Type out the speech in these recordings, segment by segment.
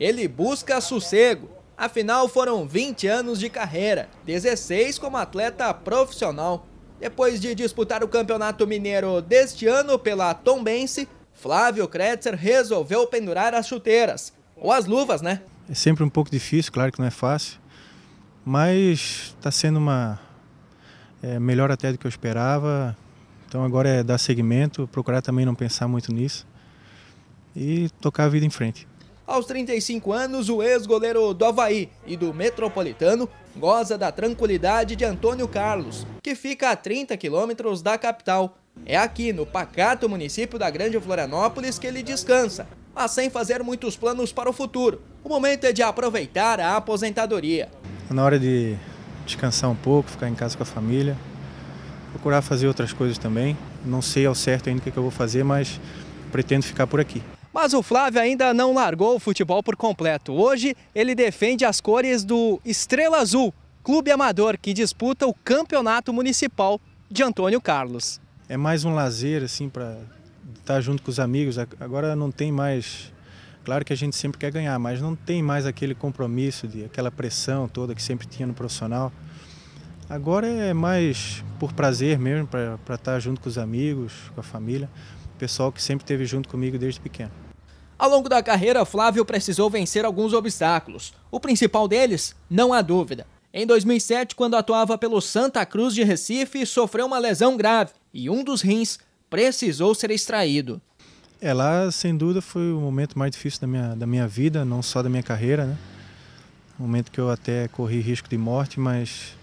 ele busca sossego. Afinal, foram 20 anos de carreira, 16 como atleta profissional. Depois de disputar o Campeonato Mineiro deste ano pela Tombense, Flávio Kretzer resolveu pendurar as chuteiras, ou as luvas, né? É sempre um pouco difícil, claro que não é fácil, mas está sendo uma é, melhor até do que eu esperava. Então agora é dar seguimento, procurar também não pensar muito nisso e tocar a vida em frente. Aos 35 anos, o ex-goleiro do Havaí e do Metropolitano goza da tranquilidade de Antônio Carlos, que fica a 30 quilômetros da capital. É aqui, no pacato município da Grande Florianópolis, que ele descansa, mas sem fazer muitos planos para o futuro. O momento é de aproveitar a aposentadoria. É na hora de descansar um pouco, ficar em casa com a família, procurar fazer outras coisas também. Não sei ao certo ainda o que é eu vou fazer, mas pretendo ficar por aqui. Mas o Flávio ainda não largou o futebol por completo. Hoje ele defende as cores do Estrela Azul, clube amador que disputa o campeonato municipal de Antônio Carlos. É mais um lazer assim para estar tá junto com os amigos. Agora não tem mais. Claro que a gente sempre quer ganhar, mas não tem mais aquele compromisso de aquela pressão toda que sempre tinha no profissional. Agora é mais por prazer mesmo, para estar tá junto com os amigos, com a família, o pessoal que sempre esteve junto comigo desde pequeno. Ao longo da carreira, Flávio precisou vencer alguns obstáculos. O principal deles, não há dúvida. Em 2007, quando atuava pelo Santa Cruz de Recife, sofreu uma lesão grave e um dos rins precisou ser extraído. É, lá sem dúvida foi o momento mais difícil da minha, da minha vida, não só da minha carreira, né? Um momento que eu até corri risco de morte, mas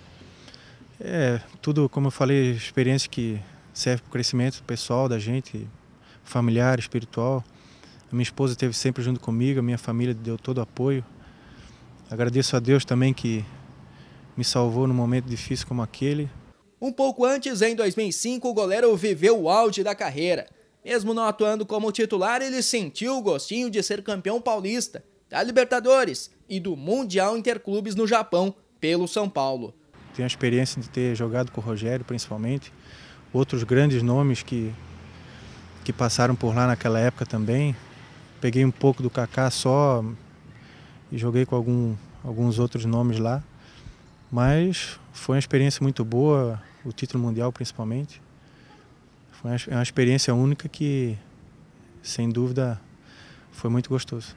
é, tudo, como eu falei, experiência que serve para o crescimento pessoal da gente, familiar, espiritual. A minha esposa esteve sempre junto comigo, a minha família deu todo o apoio. Agradeço a Deus também que me salvou num momento difícil como aquele. Um pouco antes, em 2005, o goleiro viveu o auge da carreira. Mesmo não atuando como titular, ele sentiu o gostinho de ser campeão paulista, da Libertadores e do Mundial Interclubes no Japão, pelo São Paulo tenho a experiência de ter jogado com o Rogério, principalmente. Outros grandes nomes que, que passaram por lá naquela época também. Peguei um pouco do Kaká só e joguei com algum, alguns outros nomes lá. Mas foi uma experiência muito boa, o título mundial principalmente. Foi uma experiência única que, sem dúvida, foi muito gostoso.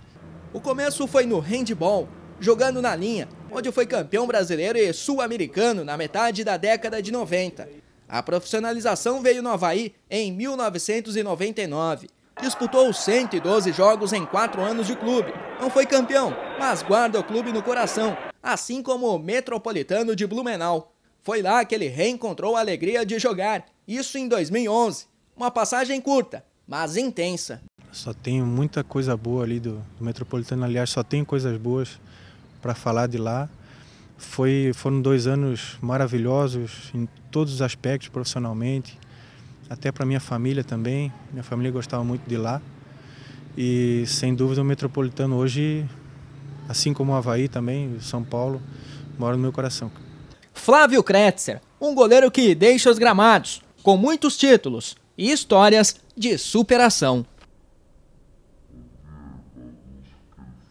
O começo foi no handball, jogando na linha, onde foi campeão brasileiro e sul-americano na metade da década de 90. A profissionalização veio no Havaí em 1999. Disputou 112 jogos em quatro anos de clube. Não foi campeão, mas guarda o clube no coração, assim como o Metropolitano de Blumenau. Foi lá que ele reencontrou a alegria de jogar, isso em 2011. Uma passagem curta, mas intensa. Só tenho muita coisa boa ali do, do Metropolitano, aliás, só tenho coisas boas para falar de lá. Foi, foram dois anos maravilhosos em todos os aspectos, profissionalmente, até para minha família também. Minha família gostava muito de lá. E sem dúvida o Metropolitano hoje, assim como o Havaí também, o São Paulo, mora no meu coração. Flávio Kretzer, um goleiro que deixa os gramados, com muitos títulos e histórias de superação.